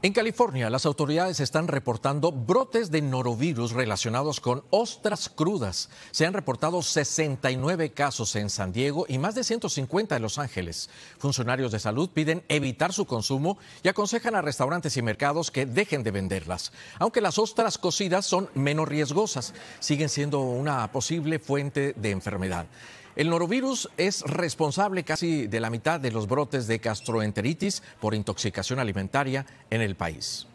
En California, las autoridades están reportando brotes de norovirus relacionados con ostras crudas. Se han reportado 69 casos en San Diego y más de 150 en Los Ángeles. Funcionarios de salud piden evitar su consumo y aconsejan a restaurantes y mercados que dejen de venderlas. Aunque las ostras cocidas son menos riesgosas, siguen siendo una posible fuente de enfermedad. El norovirus es responsable casi de la mitad de los brotes de gastroenteritis por intoxicación alimentaria en el país.